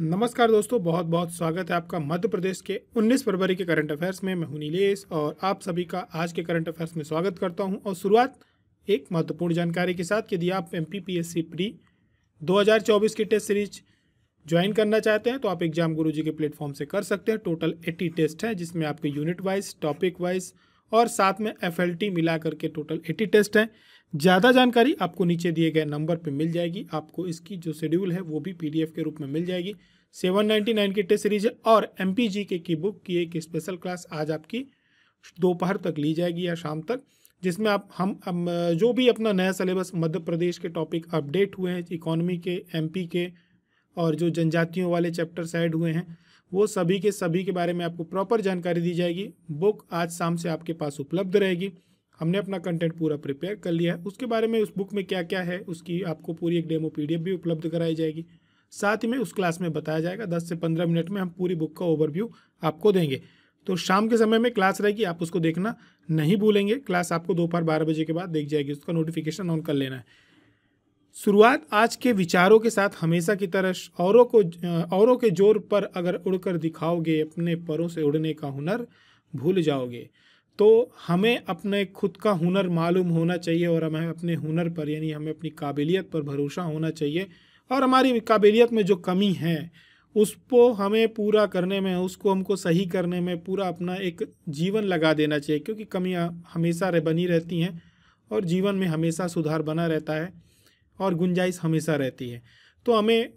नमस्कार दोस्तों बहुत बहुत स्वागत है आपका मध्य प्रदेश के 19 फरवरी के करंट अफेयर्स में मैं हूं नीलेश और आप सभी का आज के करंट अफेयर्स में स्वागत करता हूं और शुरुआत एक महत्वपूर्ण जानकारी के साथ यदि आप M P P S C pre दो की टेस्ट सीरीज ज्वाइन करना चाहते हैं तो आप एग्जाम गुरु जी के प्लेटफॉर्म से कर सकते हैं टोटल एट्टी टेस्ट है जिसमें आपके यूनिट वाइज टॉपिक वाइज और साथ में एफ मिला करके टोटल एट्टी टेस्ट हैं ज़्यादा जानकारी आपको नीचे दिए गए नंबर पर मिल जाएगी आपको इसकी जो शेड्यूल है वो भी पी के रूप में मिल जाएगी नाइन की टेस्ट सीरीज और एम के की बुक की एक स्पेशल क्लास आज आपकी दोपहर तक ली जाएगी या शाम तक जिसमें आप हम, जो भी अपना नया सिलेबस मध्य प्रदेश के टॉपिक अपडेट हुए हैं इकोनॉमी के एमपी के और जो जनजातियों वाले चैप्टर्स ऐड हुए हैं वो सभी के सभी के बारे में आपको प्रॉपर जानकारी दी जाएगी बुक आज शाम से आपके पास उपलब्ध रहेगी हमने अपना कंटेंट पूरा प्रिपेयर कर लिया है उसके बारे में उस बुक में क्या क्या है उसकी आपको पूरी एक डेमो पी भी उपलब्ध कराई जाएगी साथ ही में उस क्लास में बताया जाएगा दस से पंद्रह मिनट में हम पूरी बुक का ओवरव्यू आपको देंगे तो शाम के समय में क्लास रहेगी आप उसको देखना नहीं भूलेंगे क्लास आपको दोपहर बारह बजे के बाद देख जाएगी उसका नोटिफिकेशन ऑन कर लेना है शुरुआत आज के विचारों के साथ हमेशा की तरह औरों को औरों के जोर पर अगर उड़कर दिखाओगे अपने परों से उड़ने का हुनर भूल जाओगे तो हमें अपने खुद का हुनर मालूम होना चाहिए और हमें अपने हुनर पर यानी हमें अपनी काबिलियत पर भरोसा होना चाहिए और हमारी काबिलियत में जो कमी है उसको हमें पूरा करने में उसको हमको सही करने में पूरा अपना एक जीवन लगा देना चाहिए क्योंकि कमियाँ हमेशा बनी रहती हैं और जीवन में हमेशा सुधार बना रहता है और गुंजाइश हमेशा रहती है तो हमें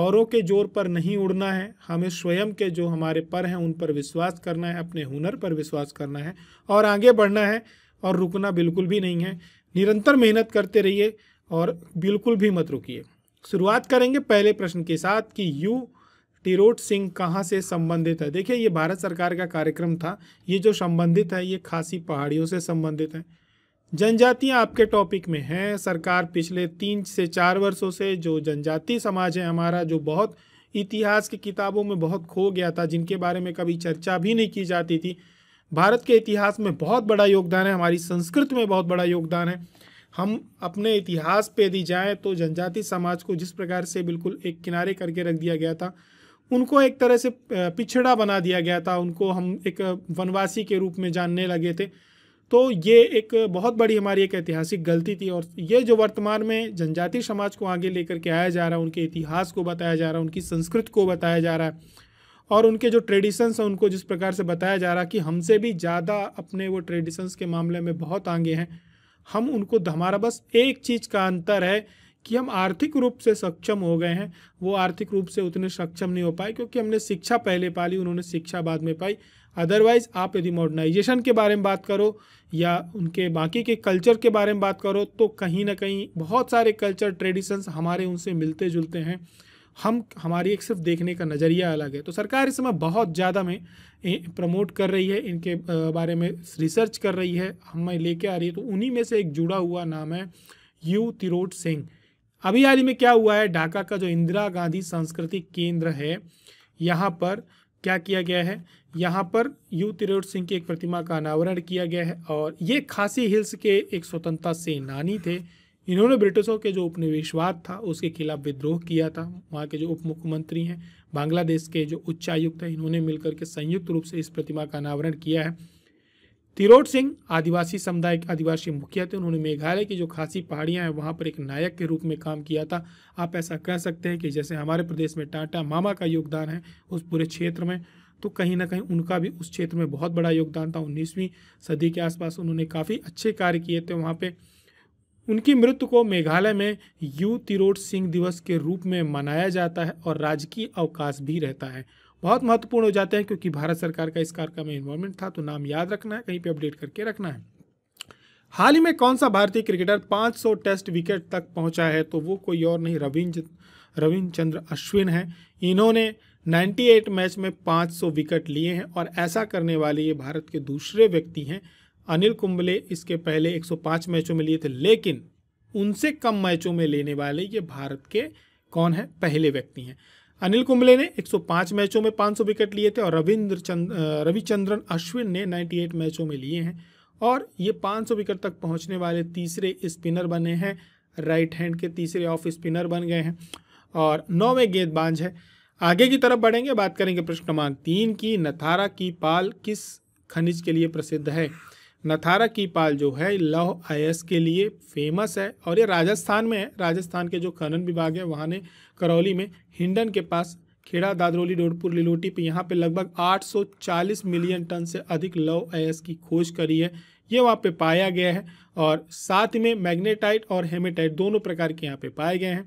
औरों के जोर पर नहीं उड़ना है हमें स्वयं के जो हमारे पर हैं उन पर विश्वास करना है अपने हुनर पर विश्वास करना है और आगे बढ़ना है और रुकना बिल्कुल भी नहीं है निरंतर मेहनत करते रहिए और बिल्कुल भी मत रुकिए शुरुआत करेंगे पहले प्रश्न के साथ कि यू टिरोट सिंह कहाँ से संबंधित है देखिए ये भारत सरकार का कार्यक्रम था ये जो संबंधित है ये खासी पहाड़ियों से संबंधित है जनजातियां आपके टॉपिक में हैं सरकार पिछले तीन से चार वर्षों से जो जनजाति समाज है हमारा जो बहुत इतिहास की किताबों में बहुत खो गया था जिनके बारे में कभी चर्चा भी नहीं की जाती थी भारत के इतिहास में बहुत बड़ा योगदान है हमारी संस्कृत में बहुत बड़ा योगदान है हम अपने इतिहास पे यदि जाएँ तो जनजाति समाज को जिस प्रकार से बिल्कुल एक किनारे करके रख दिया गया था उनको एक तरह से पिछड़ा बना दिया गया था उनको हम एक वनवासी के रूप में जानने लगे थे तो ये एक बहुत बड़ी हमारी एक ऐतिहासिक गलती थी और ये जो वर्तमान में जनजाति समाज को आगे लेकर के आया जा रहा है उनके इतिहास को बताया जा रहा है उनकी संस्कृति को बताया जा रहा है और उनके जो ट्रेडिशंस हैं उनको जिस प्रकार से बताया जा रहा है कि हमसे भी ज़्यादा अपने वो ट्रेडिशंस के मामले में बहुत आगे हैं हम उनको हमारा बस एक चीज़ का अंतर है कि हम आर्थिक रूप से सक्षम हो गए हैं वो आर्थिक रूप से उतने सक्षम नहीं हो पाए क्योंकि हमने शिक्षा पहले पा ली उन्होंने शिक्षा बाद में पाई अदरवाइज़ आप यदि मॉडर्नाइजेशन के बारे में बात करो या उनके बाकी के कल्चर के बारे में बात करो तो कहीं ना कहीं बहुत सारे कल्चर ट्रेडिशंस हमारे उनसे मिलते जुलते हैं हम हमारी एक सिर्फ देखने का नज़रिया अलग है तो सरकार इस समय बहुत ज़्यादा में प्रमोट कर रही है इनके बारे में रिसर्च कर रही है हमें लेके आ रही है तो उन्हीं में से एक जुड़ा हुआ नाम है यू तिरोट सिंह अभी हाल ही में क्या हुआ है ढाका का जो इंदिरा गांधी सांस्कृतिक केंद्र है यहाँ पर क्या किया गया है यहाँ पर यू तिरोड सिंह की एक प्रतिमा का अनावरण किया गया है और ये खासी हिल्स के एक स्वतंत्रता सेनानी थे इन्होंने ब्रिटिशों के जो उपनिवेशवाद था उसके खिलाफ विद्रोह किया था वहाँ के जो उप मुख्यमंत्री हैं बांग्लादेश के जो उच्चायुक्त हैं इन्होंने मिलकर के संयुक्त रूप से इस प्रतिमा का अनावरण किया है तिरोट सिंह आदिवासी समुदाय के आदिवासी मुखिया थे उन्होंने मेघालय की जो खासी पहाड़ियाँ हैं वहाँ पर एक नायक के रूप में काम किया था आप ऐसा कह सकते हैं कि जैसे हमारे प्रदेश में टाटा मामा का योगदान है उस पूरे क्षेत्र में तो कहीं ना कहीं उनका भी उस क्षेत्र में बहुत बड़ा योगदान था उन्नीसवीं सदी के आसपास उन्होंने काफ़ी अच्छे कार्य किए थे वहाँ पर उनकी मृत्यु को मेघालय में यू तिरोट सिंह दिवस के रूप में मनाया जाता है और राजकीय अवकाश भी रहता है बहुत महत्वपूर्ण हो जाते हैं क्योंकि भारत सरकार का इस कार्यक्रम में इन्वॉल्वमेंट था तो नाम याद रखना है कहीं पर अपडेट करके रखना है हाल ही में कौन सा भारतीय क्रिकेटर 500 टेस्ट विकेट तक पहुंचा है तो वो कोई और नहीं रविंद्र रविंद्र अश्विन है इन्होंने 98 मैच में 500 विकेट लिए हैं और ऐसा करने वाले ये भारत के दूसरे व्यक्ति हैं अनिल कुंबले इसके पहले 105 मैचों में लिए थे लेकिन उनसे कम मैचों में लेने वाले ये भारत के कौन है पहले व्यक्ति हैं अनिल कुंबले ने 105 मैचों में 500 विकेट लिए थे और रविंद्र चंद रविचंद्रन अश्विन ने 98 मैचों में लिए हैं और ये 500 विकेट तक पहुंचने वाले तीसरे स्पिनर बने हैं राइट हैंड के तीसरे ऑफ स्पिनर बन गए हैं और नौवें गेंदबाज है आगे की तरफ बढ़ेंगे बात करेंगे प्रश्न क्रमांक तीन की नथारा की पाल किस खनिज के लिए प्रसिद्ध है नथारा की पाल जो है लौह आयस के लिए फेमस है और ये राजस्थान में है राजस्थान के जो खनन विभाग है वहाँ ने करौली में हिंडन के पास खेड़ा दादरौली डोडपुर लिलोटी पे यहाँ पे लगभग 840 मिलियन टन से अधिक लौह आयस की खोज करी है ये वहाँ पे पाया गया है और साथ में मैग्नेटाइट और हेमेटाइट दोनों प्रकार के यहाँ पे पाए गए हैं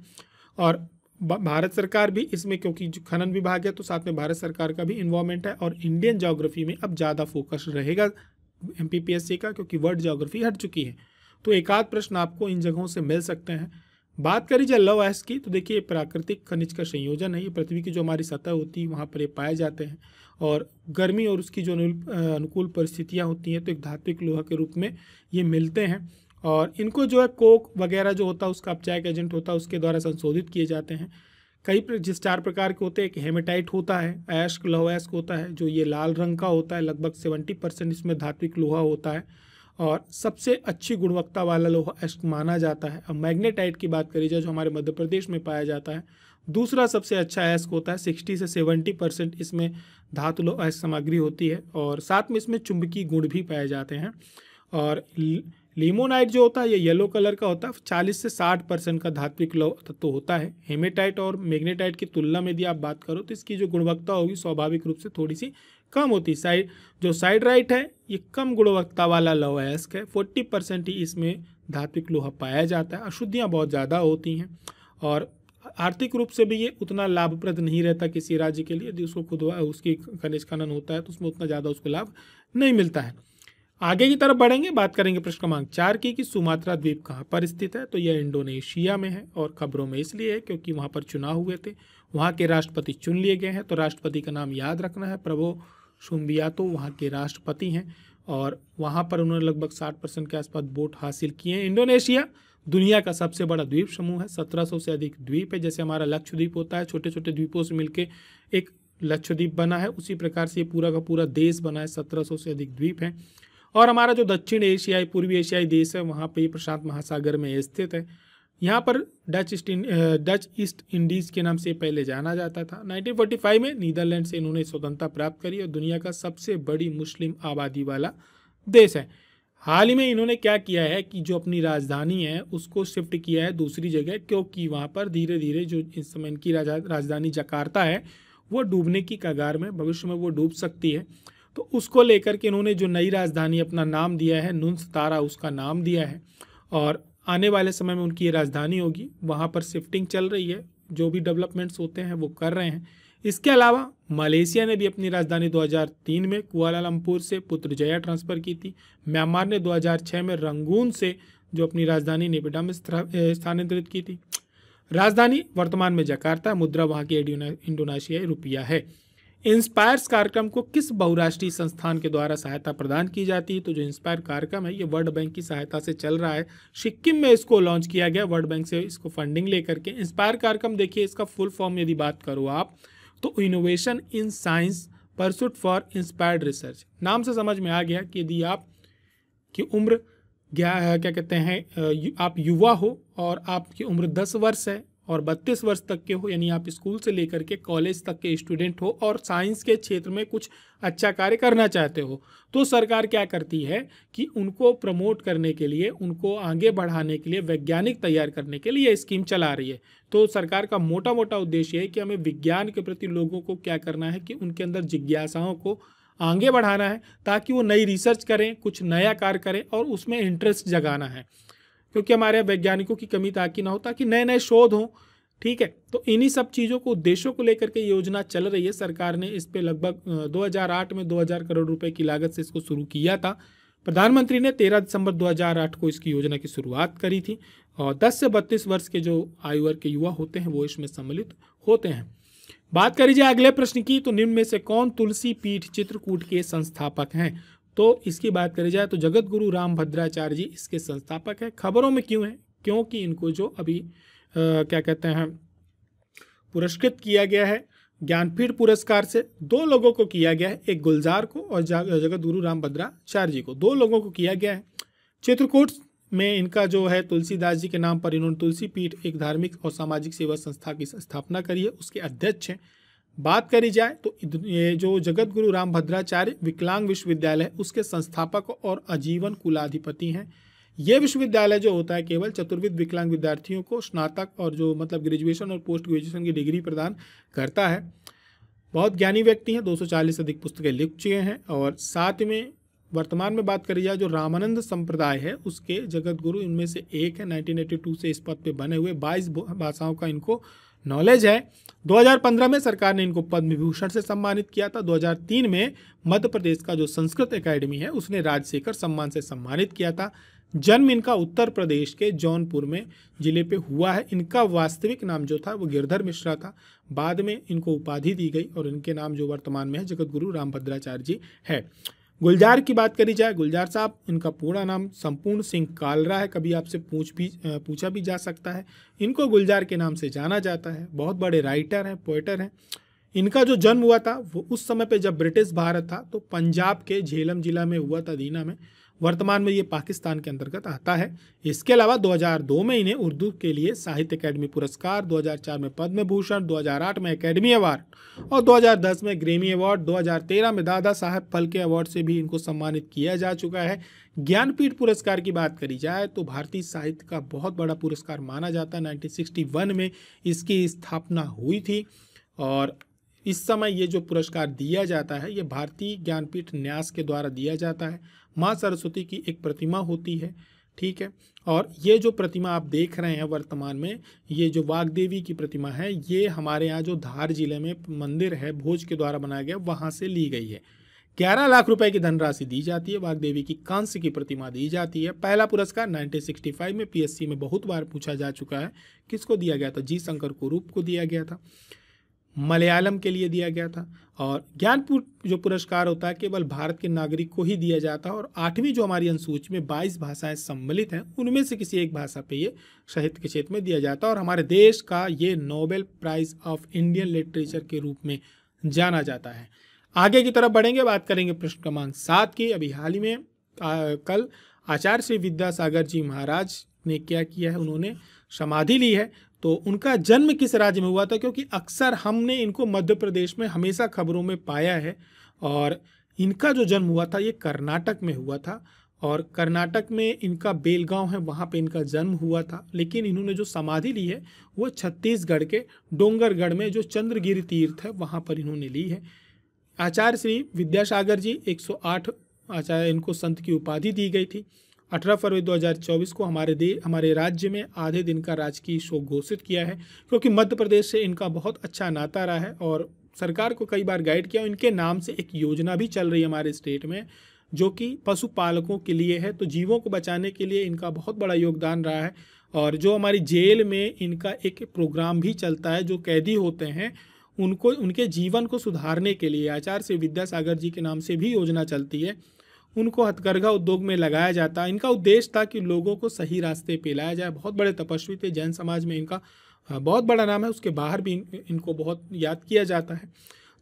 और भारत सरकार भी इसमें क्योंकि जो खनन विभाग है तो साथ में भारत सरकार का भी इन्वॉल्वमेंट है और इंडियन जोग्राफी में अब ज़्यादा फोकस रहेगा एम का क्योंकि वर्ड जोग्राफी हट चुकी है तो एक आध प्रश्न आपको इन जगहों से मिल सकते हैं बात करी जाए लव एस की तो देखिए प्राकृतिक खनिज का संयोजन है ये पृथ्वी की जो हमारी सतह होती है वहाँ पर ये पाए जाते हैं और गर्मी और उसकी जो अनुकूल परिस्थितियाँ होती हैं तो एक धात्विक लोहा के रूप में ये मिलते हैं और इनको जो है कोक वगैरह जो होता है उसका अपचायक एजेंट होता है उसके द्वारा संशोधित किए जाते हैं कई जिस चार प्रकार के होते हैं एक हेमेटाइट होता है ऐश्क लोह ऐश्क होता है जो ये लाल रंग का होता है लगभग सेवेंटी परसेंट इसमें धात्विक लोहा होता है और सबसे अच्छी गुणवत्ता वाला लोहा ऐश्क माना जाता है अब मैग्नेटाइट की बात करी जाए जो हमारे मध्य प्रदेश में पाया जाता है दूसरा सबसे अच्छा ऐश्क होता है सिक्सटी से सेवेंटी परसेंट इसमें धातु लोह ऐश्क सामग्री होती है और साथ में इसमें चुंबकीय गुण भी पाए जाते हैं और लीमोनाइट जो होता है ये येलो कलर का होता है चालीस से साठ परसेंट का धात्विक लौह तत्व होता है हेमेटाइट और मैग्नेटाइट की तुलना में यदि आप बात करो तो इसकी जो गुणवत्ता होगी स्वाभाविक रूप से थोड़ी सी कम होती साइड जो साइड राइट है ये कम गुणवत्ता वाला लौह अयस्क है फोर्टी परसेंट ही इसमें धात्विक लोहा पाया जाता है अशुद्धियाँ बहुत ज़्यादा होती हैं और आर्थिक रूप से भी ये उतना लाभप्रद नहीं रहता किसी राज्य के लिए यदि उसको खुद उसकी खनिज खनन होता है तो उसमें उतना ज़्यादा उसको लाभ नहीं मिलता है आगे की तरफ बढ़ेंगे बात करेंगे प्रश्न क्रमांक चार की कि सुमात्रा द्वीप कहाँ पर स्थित है तो यह इंडोनेशिया में है और खबरों में इसलिए है क्योंकि वहाँ पर चुनाव हुए थे वहाँ के राष्ट्रपति चुन लिए गए हैं तो राष्ट्रपति का नाम याद रखना है प्रभो शुम्बिया तो वहाँ के राष्ट्रपति हैं और वहाँ पर उन्होंने लगभग साठ परसेंट के आसपास वोट हासिल किए हैं इंडोनेशिया दुनिया का सबसे बड़ा द्वीप समूह है सत्रह सौ से अधिक द्वीप है जैसे हमारा लक्षद्वीप होता है छोटे छोटे द्वीपों से मिलकर एक लक्षद्वीप बना है उसी प्रकार से ये पूरा का पूरा देश बना है सत्रह सौ से अधिक द्वीप हैं और हमारा जो दक्षिण एशियाई पूर्वी एशियाई देश है वहाँ पर ये प्रशांत महासागर में स्थित है यहाँ पर Dutch East Dutch East Indies के नाम से पहले जाना जाता था 1945 में नीदरलैंड से इन्होंने स्वतंत्रता प्राप्त करी और दुनिया का सबसे बड़ी मुस्लिम आबादी वाला देश है हाल ही में इन्होंने क्या किया है कि जो अपनी राजधानी है उसको शिफ्ट किया है दूसरी जगह क्योंकि वहाँ पर धीरे धीरे जो इस समय इनकी राजधानी जकार्ता है वो डूबने की कगार में भविष्य में वो डूब सकती है तो उसको लेकर के इन्होंने जो नई राजधानी अपना नाम दिया है नून सतारा उसका नाम दिया है और आने वाले समय में उनकी ये राजधानी होगी वहाँ पर शिफ्टिंग चल रही है जो भी डेवलपमेंट्स होते हैं वो कर रहे हैं इसके अलावा मलेशिया ने भी अपनी राजधानी 2003 में कुआलालंपुर से पुत्रजया ट्रांसफ़र की थी म्यांमार ने 2006 में रंगून से जो अपनी राजधानी नेपिडा में स्थानांतरित की थी राजधानी वर्तमान में जकार्ता मुद्रा वहाँ की इंडोनेशियाई रुपया है इंस्पायर्स कार्यक्रम को किस बहुराष्ट्रीय संस्थान के द्वारा सहायता प्रदान की जाती है तो जो इंस्पायर कार्यक्रम है ये वर्ल्ड बैंक की सहायता से चल रहा है सिक्किम में इसको लॉन्च किया गया वर्ल्ड बैंक से इसको फंडिंग लेकर के इंस्पायर कार्यक्रम देखिए इसका फुल फॉर्म यदि बात करो आप तो innovation in science pursuit for inspired research नाम से समझ में आ गया कि यदि आप की उम्र क्या क्या कहते हैं आप युवा हो और आपकी उम्र दस वर्ष है और 32 वर्ष तक के हो यानी आप स्कूल से लेकर के कॉलेज तक के स्टूडेंट हो और साइंस के क्षेत्र में कुछ अच्छा कार्य करना चाहते हो तो सरकार क्या करती है कि उनको प्रमोट करने के लिए उनको आगे बढ़ाने के लिए वैज्ञानिक तैयार करने के लिए स्कीम चला रही है तो सरकार का मोटा मोटा उद्देश्य है कि हमें विज्ञान के प्रति लोगों को क्या करना है कि उनके अंदर जिज्ञासाओं को आगे बढ़ाना है ताकि वो नई रिसर्च करें कुछ नया कार्य करें और उसमें इंटरेस्ट जगाना है क्योंकि हमारे वैज्ञानिकों की कमी ताकि ना हो ताकि नए नए शोध हों ठीक है तो इन्हीं सब चीज़ों को उद्देश्यों को लेकर के योजना चल रही है सरकार ने इस पर लगभग 2008 में 2000 करोड़ रुपए की लागत से इसको शुरू किया था प्रधानमंत्री ने 13 दिसंबर 2008 को इसकी योजना की शुरुआत करी थी और 10 से 32 वर्ष के जो आयु वर्ग के युवा होते हैं वो इसमें सम्मिलित होते हैं बात करीजिए अगले प्रश्न की तो निम्न में से कौन तुलसी पीठ चित्रकूट के संस्थापक हैं तो इसकी बात करी जाए तो जगत गुरु राम भद्राचार्य जी इसके संस्थापक है खबरों में क्यों है क्योंकि इनको जो अभी आ, क्या कहते हैं पुरस्कृत किया गया है ज्ञानपीठ पुरस्कार से दो लोगों को किया गया है एक गुलजार को और जगत गुरु राम भद्राचार्य जी को दो लोगों को किया गया है चित्रकूट में इनका जो है तुलसीदास जी के नाम पर इन्होंने तुलसी पीठ एक धार्मिक और सामाजिक सेवा संस्था की स्थापना करी है उसके अध्यक्ष हैं बात करी जाए तो ये जो जगत गुरु राम भद्राचार्य विकलांग विश्वविद्यालय उसके संस्थापक और आजीवन कुलाधिपति हैं ये विश्वविद्यालय जो होता है केवल चतुर्विद विकलांग विद्यार्थियों को स्नातक और जो मतलब ग्रेजुएशन और पोस्ट ग्रेजुएशन की डिग्री प्रदान करता है बहुत ज्ञानी व्यक्ति हैं 240 से अधिक पुस्तकें लिख चुके हैं और साथ में वर्तमान में बात करी जाए जो रामानंद संप्रदाय है उसके जगत गुरु इनमें से एक है 1982 से इस पद पे बने हुए 22 भाषाओं का इनको नॉलेज है 2015 में सरकार ने इनको पद्म विभूषण से सम्मानित किया था 2003 में मध्य प्रदेश का जो संस्कृत एकेडमी है उसने राजशेखर सम्मान से सम्मानित किया था जन्म इनका उत्तर प्रदेश के जौनपुर में जिले पे हुआ है इनका वास्तविक नाम जो था वो गिरधर मिश्रा था बाद में इनको उपाधि दी गई और इनके नाम जो वर्तमान में है जगत गुरु रामभद्राचार्य जी है गुलजार की बात करी जाए गुलजार साहब इनका पूरा नाम संपूर्ण सिंह कालरा है कभी आपसे पूछ भी पूछा भी जा सकता है इनको गुलजार के नाम से जाना जाता है बहुत बड़े राइटर हैं पोइटर हैं इनका जो जन्म हुआ था वो उस समय पे जब ब्रिटिश भारत था तो पंजाब के झेलम जिला में हुआ था दीना में वर्तमान में ये पाकिस्तान के अंतर्गत आता है इसके अलावा 2002 में इन्हें उर्दू के लिए साहित्य अकेडमी पुरस्कार 2004 में पद्म भूषण 2008 में अकेडमी अवार्ड और 2010 में ग्रेमी अवार्ड 2013 में दादा साहब फलके अवार्ड से भी इनको सम्मानित किया जा चुका है ज्ञानपीठ पुरस्कार की बात करी जाए तो भारतीय साहित्य का बहुत बड़ा पुरस्कार माना जाता है नाइनटीन में इसकी स्थापना हुई थी और इस समय ये जो पुरस्कार दिया जाता है ये भारतीय ज्ञानपीठ न्यास के द्वारा दिया जाता है माँ सरस्वती की एक प्रतिमा होती है ठीक है और ये जो प्रतिमा आप देख रहे हैं वर्तमान में ये जो देवी की प्रतिमा है ये हमारे यहाँ जो धार जिले में मंदिर है भोज के द्वारा बनाया गया वहाँ से ली गई है ग्यारह लाख रुपए की धनराशि दी जाती है देवी की कांस्य की प्रतिमा दी जाती है पहला पुरस्कार 1965 में पीएससी में बहुत बार पूछा जा चुका है किसको दिया गया था जी शंकर को रूप को दिया गया था मलयालम के लिए दिया गया था और ज्ञानपुर जो पुरस्कार होता है केवल भारत के नागरिक को ही दिया जाता है और आठवीं जो हमारी अनुसूची में बाईस भाषाएं सम्मिलित हैं उनमें से किसी एक भाषा पे ये साहित्य के क्षेत्र में दिया जाता है और हमारे देश का ये Nobel prize of Indian literature के रूप में जाना जाता है आगे की तरफ बढ़ेंगे बात करेंगे प्रश्न क्रमांक सात की अभी हाल ही में आ, कल आचार्य श्री विद्यासागर जी महाराज ने क्या किया है उन्होंने समाधि ली है तो उनका जन्म किस राज्य में हुआ था क्योंकि अक्सर हमने इनको मध्य प्रदेश में हमेशा खबरों में पाया है और इनका जो जन्म हुआ था ये कर्नाटक में हुआ था और कर्नाटक में इनका बेलगांव है वहाँ पे इनका जन्म हुआ था लेकिन इन्होंने जो समाधि ली है वो छत्तीसगढ़ के डोंगरगढ़ में जो चंद्रगिरी तीर्थ है वहाँ पर इन्होंने ली है आचार्य श्री विद्यासागर जी 108 आचार्य इनको संत की उपाधि दी गई थी अठारह फरवरी 2024 को हमारे दे हमारे राज्य में आधे दिन का राजकीय शोक घोषित किया है क्योंकि मध्य प्रदेश से इनका बहुत अच्छा नाता रहा है और सरकार को कई बार गाइड किया इनके नाम से एक योजना भी चल रही है हमारे स्टेट में जो कि पशुपालकों के लिए है तो जीवों को बचाने के लिए इनका बहुत बड़ा योगदान रहा है और जो हमारी जेल में इनका एक प्रोग्राम भी चलता है जो कैदी होते हैं उनको उनके जीवन को सुधारने के लिए आचार्य विद्यासागर जी के नाम से भी योजना चलती है उनको हथकरघा उद्योग में लगाया जाता इनका उद्देश्य था कि लोगों को सही रास्ते पे लाया जाए बहुत बड़े तपस्वी थे जैन समाज में इनका बहुत बड़ा नाम है उसके बाहर भी इनको बहुत याद किया जाता है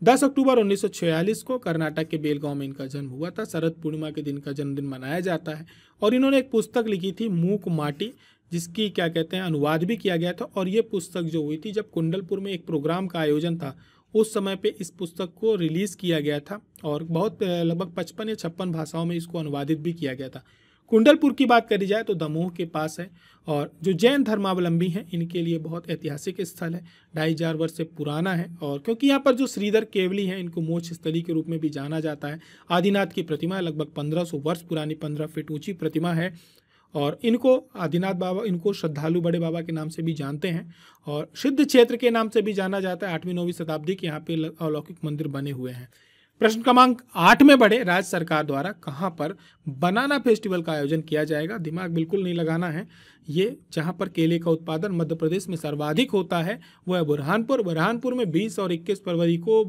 10 अक्टूबर 1946 को कर्नाटक के बेलगांव में इनका जन्म हुआ था शरद पूर्णिमा के दिन का जन्मदिन मनाया जाता है और इन्होंने एक पुस्तक लिखी थी मूक माटी जिसकी क्या कहते हैं अनुवाद भी किया गया था और ये पुस्तक जो हुई थी जब कुंडलपुर में एक प्रोग्राम का आयोजन था उस समय पे इस पुस्तक को रिलीज़ किया गया था और बहुत लगभग पचपन या छप्पन भाषाओं में इसको अनुवादित भी किया गया था कुंडलपुर की बात करी जाए तो दमोह के पास है और जो जैन धर्मावलंबी हैं इनके लिए बहुत ऐतिहासिक स्थल है ढाई हजार वर्ष से पुराना है और क्योंकि यहाँ पर जो श्रीधर केवली हैं इनको मोक्ष स्थली के रूप में भी जाना जाता है आदिनाथ की प्रतिमा लगभग सौ वर्ष पुरानी पंद्रह फीट ऊंची प्रतिमा है और इनको आदिनाथ बाबा इनको श्रद्धालु बड़े बाबा के नाम से भी जानते हैं और सिद्ध क्षेत्र के नाम से भी जाना जाता है आठवीं नौवीं शताब्दी के यहाँ पे अलौकिक मंदिर बने हुए हैं प्रश्न क्रमांक आठ में बढ़े राज्य सरकार द्वारा कहाँ पर बनाना फेस्टिवल का आयोजन किया जाएगा दिमाग बिल्कुल नहीं लगाना है ये जहाँ पर केले का उत्पादन मध्य प्रदेश में सर्वाधिक होता है वह बुरहानपुर बुरहानपुर में 20 और 21 फरवरी को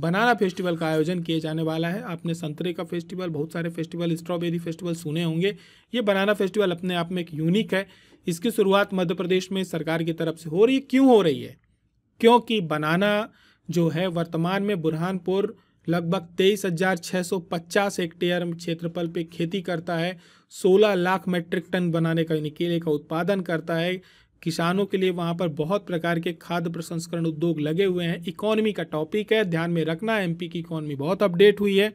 बनाना फेस्टिवल का आयोजन किए जाने वाला है आपने संतरे का फेस्टिवल बहुत सारे फेस्टिवल स्ट्रॉबेरी फेस्टिवल सुने होंगे ये बनाना फेस्टिवल अपने आप में एक यूनिक है इसकी शुरुआत मध्य प्रदेश में सरकार की तरफ से हो रही है क्यों हो रही है क्योंकि बनाना जो है वर्तमान में बुरहानपुर लगभग तेईस हजार छः सौ पचास हेक्टेयर क्षेत्रफल पे खेती करता है सोलह लाख मेट्रिक टन बनाने का निकेले का उत्पादन करता है किसानों के लिए वहाँ पर बहुत प्रकार के खाद्य प्रसंस्करण उद्योग लगे हुए हैं इकोनॉमी का टॉपिक है ध्यान में रखना एम की इकोनॉमी बहुत अपडेट हुई है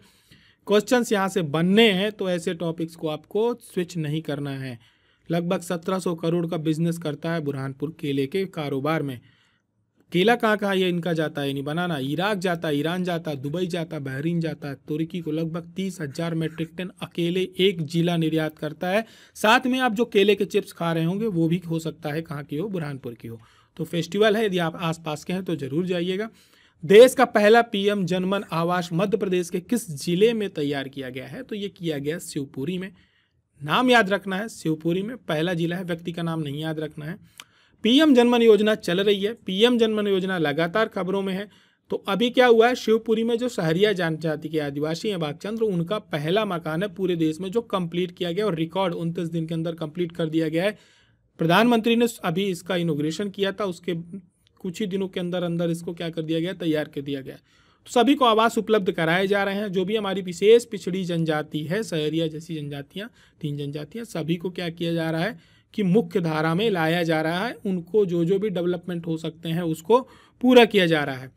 क्वेश्चंस यहाँ से बनने हैं तो ऐसे टॉपिक्स को आपको स्विच नहीं करना है लगभग 1700 करोड़ का बिजनेस करता है बुरहानपुर केले के कारोबार में केला कहाँ कहाँ ये इनका जाता है यानी बनाना इराक जाता है ईरान जाता दुबई जाता बहरीन जाता तुर्की को लगभग तीस हज़ार मेट्रिक टन अकेले एक जिला निर्यात करता है साथ में आप जो केले के चिप्स खा रहे होंगे वो भी हो सकता है कहाँ की हो बुरहानपुर की हो तो फेस्टिवल है यदि आप आसपास के हैं तो ज़रूर जाइएगा देश का पहला पीएम जनमन आवास मध्य प्रदेश के किस जिले में तैयार किया गया है तो ये किया गया शिवपुरी में नाम याद रखना है शिवपुरी में पहला जिला है व्यक्ति का नाम नहीं याद रखना है पीएम जनमन योजना चल रही है पीएम जनमन योजना लगातार खबरों में है तो अभी क्या हुआ है शिवपुरी में जो सहरिया जनजाति के आदिवासी हैं बागचंद्र उनका पहला मकान है पूरे देश में जो कंप्लीट किया गया और रिकॉर्ड उनतीस दिन के अंदर कंप्लीट कर दिया गया है प्रधानमंत्री ने अभी इसका इनोग्रेशन किया था उसके कुछ ही दिनों के अंदर अंदर इसको क्या कर दिया गया तैयार कर दिया गया तो सभी को आवास उपलब्ध कराए जा रहे हैं जो भी हमारी विशेष पिछड़ी जनजाति है सहरिया जैसी जनजातियाँ तीन जनजातियाँ सभी को क्या किया जा रहा है कि मुख्य धारा में लाया जा रहा है उनको जो जो भी डेवलपमेंट हो सकते हैं उसको पूरा किया जा रहा है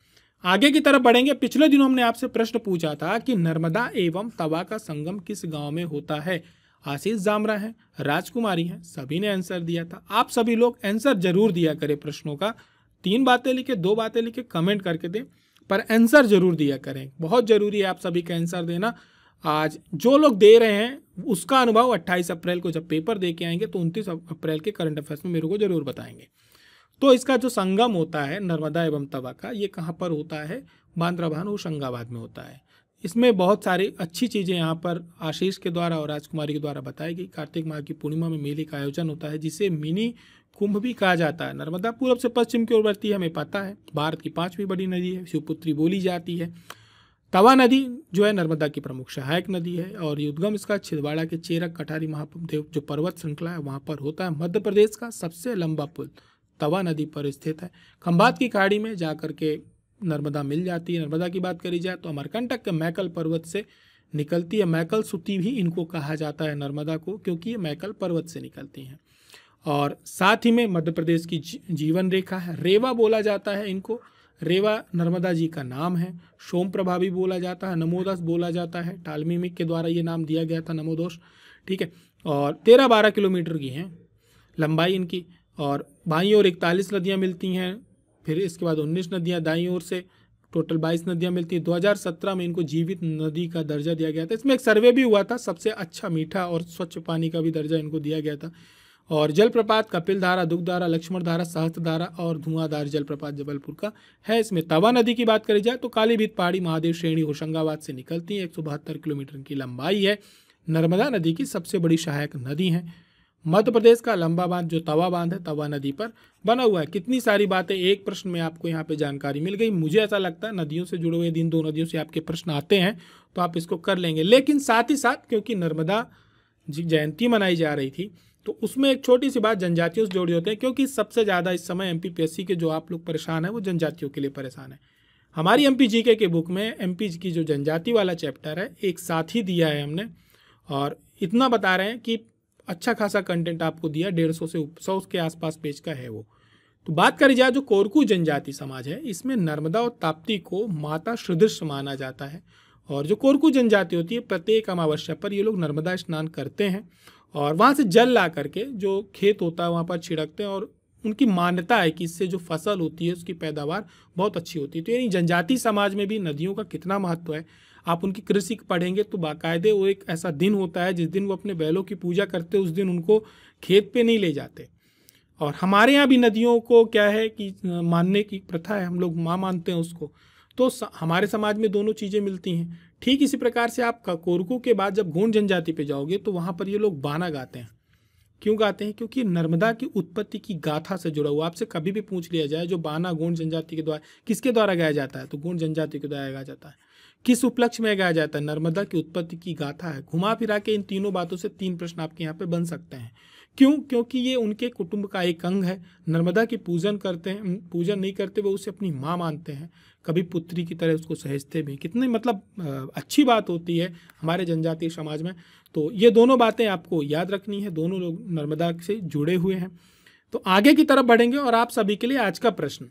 आगे की तरफ बढ़ेंगे पिछले दिनों हमने आपसे प्रश्न पूछा था कि नर्मदा एवं तवा का संगम किस गांव में होता है आशीष जामरा है राजकुमारी हैं सभी ने आंसर दिया था आप सभी लोग आंसर जरूर दिया करें प्रश्नों का तीन बातें लिखे दो बातें लिखे कमेंट करके दें पर आंसर जरूर दिया करें बहुत जरूरी है आप सभी का आंसर देना आज जो लोग दे रहे हैं उसका अनुभव 28 अप्रैल को जब पेपर दे के आएंगे तो 29 अप्रैल के करंट अफेयर्स में मेरे को जरूर बताएंगे तो इसका जो संगम होता है नर्मदा एवं तवा का ये कहाँ पर होता है बांद्रा भान होशंगाबाद में होता है इसमें बहुत सारी अच्छी चीज़ें यहाँ पर आशीष के द्वारा और राजकुमारी के द्वारा बताई गई कार्तिक माह की पूर्णिमा में मेले का आयोजन होता है जिसे मिनी कुंभ भी कहा जाता है नर्मदा पूर्व से पश्चिम की ओर बढ़ती है हमें पता है भारत की पांचवी बड़ी नदी है शिवपुत्री बोली जाती है तवा नदी जो है नर्मदा की प्रमुख सहायक नदी है और उद्गम इसका छिदवाड़ा के चेरक कठारी महादेव जो पर्वत श्रृंखला है वहाँ पर होता है मध्य प्रदेश का सबसे लंबा पुल तवा नदी पर स्थित है खंभात की खाड़ी में जा के नर्मदा मिल जाती है नर्मदा की बात करी जाए तो अमरकंटक के मैकल पर्वत से निकलती है मैकल सुती भी इनको कहा जाता है नर्मदा को क्योंकि ये मैकल पर्वत से निकलती हैं और साथ ही में मध्य प्रदेश की जीवन रेखा है रेवा बोला जाता है इनको रेवा नर्मदा जी का नाम है सोम प्रभा भी बोला जाता है नमोदस बोला जाता है टालमीमिक के द्वारा ये नाम दिया गया था नमोदोष ठीक है और तेरह बारह किलोमीटर की हैं लंबाई इनकी और बाई ओर इकतालीस नदियाँ मिलती हैं फिर इसके बाद उन्नीस नदियाँ दाई ओर से टोटल बाईस नदियाँ मिलती हैं सत्रह में इनको जीवित नदी का दर्जा दिया गया था इसमें एक सर्वे भी हुआ था सबसे अच्छा मीठा और स्वच्छ पानी का भी दर्जा इनको दिया गया था और जलप्रपात कपिलधारा दुग्धारा लक्ष्मणधारा सहस्त्रधारा और धुआंधार जलप्रपात जबलपुर का है इसमें तवा नदी की बात करी जाए तो कालीभीत पहाड़ी महादेव श्रेणी होशंगाबाद से निकलती है एक किलोमीटर की लंबाई है नर्मदा नदी की सबसे बड़ी सहायक नदी है मध्य प्रदेश का लंबा बांध जो तवा बांध है तवा नदी पर बना हुआ है कितनी सारी बातें एक प्रश्न में आपको यहाँ पे जानकारी मिल गई मुझे ऐसा लगता है नदियों से जुड़े हुए दिन दो नदियों से आपके प्रश्न आते हैं तो आप इसको कर लेंगे लेकिन साथ ही साथ क्योंकि नर्मदा जयंती मनाई जा रही थी तो उसमें एक छोटी सी बात जनजातियों से जोड़ी होते हैं क्योंकि सबसे ज़्यादा इस समय एम के जो आप लोग परेशान हैं वो जनजातियों के लिए परेशान है हमारी एम पी के बुक में एम की जो जनजाति वाला चैप्टर है एक साथ ही दिया है हमने और इतना बता रहे हैं कि अच्छा खासा कंटेंट आपको दिया डेढ़ सौ से सौ के आसपास पेज का है वो तो बात करी जाए जो कोरकू जनजाति समाज है इसमें नर्मदा और ताप्ती को माता सदृश माना जाता है और जो कोरकू जनजाति होती है प्रत्येक अमावस्या पर ये लोग नर्मदा स्नान करते हैं और वहाँ से जल ला करके जो खेत होता है वहाँ पर छिड़कते हैं और उनकी मान्यता है कि इससे जो फसल होती है उसकी पैदावार बहुत अच्छी होती है तो यानी जनजाति समाज में भी नदियों का कितना महत्व है आप उनकी कृषि पढ़ेंगे तो बाकायदे वो एक ऐसा दिन होता है जिस दिन वो अपने बैलों की पूजा करते उस दिन उनको खेत पे नहीं ले जाते और हमारे यहाँ भी नदियों को क्या है कि मानने की प्रथा है हम लोग माँ मानते हैं उसको तो हमारे समाज में दोनों चीज़ें मिलती हैं ठीक इसी प्रकार से आप कोरकू के बाद जब गोंड जनजाति पे जाओगे तो वहाँ पर ये लोग बाना गाते हैं क्यों गाते हैं क्योंकि नर्मदा की उत्पत्ति की गाथा से जुड़ा हुआ आपसे कभी भी पूछ लिया जाए जो बाना गोंड जनजाति के द्वारा किसके द्वारा गाया जाता है तो गोंड जनजाति के द्वारा गाया जाता है किस उपलक्ष्य में गाया जाता है नर्मदा की उत्पत्ति की गाथा है घुमा फिरा के इन तीनों बातों से तीन प्रश्न आपके यहाँ पे बन सकते हैं क्यों क्योंकि ये उनके कुटुंब का एक अंग है नर्मदा की पूजन करते हैं पूजन नहीं करते वो उसे अपनी माँ मानते हैं कभी पुत्री की तरह उसको सहेजते भी कितने मतलब अच्छी बात होती है हमारे जनजातीय समाज में तो ये दोनों बातें आपको याद रखनी है दोनों लोग नर्मदा से जुड़े हुए हैं तो आगे की तरफ बढ़ेंगे और आप सभी के लिए आज का प्रश्न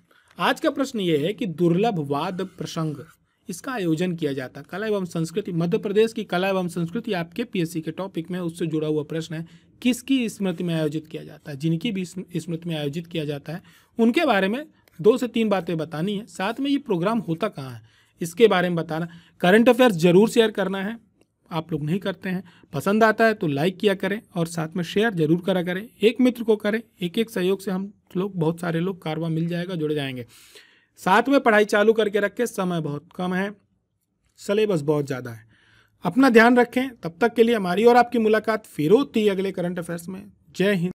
आज का प्रश्न ये है कि दुर्लभ वाद प्रसंग इसका आयोजन किया जाता है कला एवं संस्कृति मध्य प्रदेश की कला एवं संस्कृति आपके पीएससी के टॉपिक में उससे जुड़ा हुआ प्रश्न है किसकी स्मृति में आयोजित किया जाता है जिनकी भी स्मृति में आयोजित किया जाता है उनके बारे में दो से तीन बातें बतानी है साथ में ये प्रोग्राम होता कहाँ है इसके बारे में बताना करंट अफेयर्स जरूर शेयर करना है आप लोग नहीं करते हैं पसंद आता है तो लाइक किया करें और साथ में शेयर जरूर करा करें एक मित्र को करें एक एक सहयोग से हम लोग बहुत सारे लोग कारवा मिल जाएगा जुड़ जाएंगे साथ में पढ़ाई चालू करके रखें समय बहुत कम है सलेबस बहुत ज़्यादा है अपना ध्यान रखें तब तक के लिए हमारी और आपकी मुलाकात फिर होती है अगले करंट अफेयर्स में जय हिंद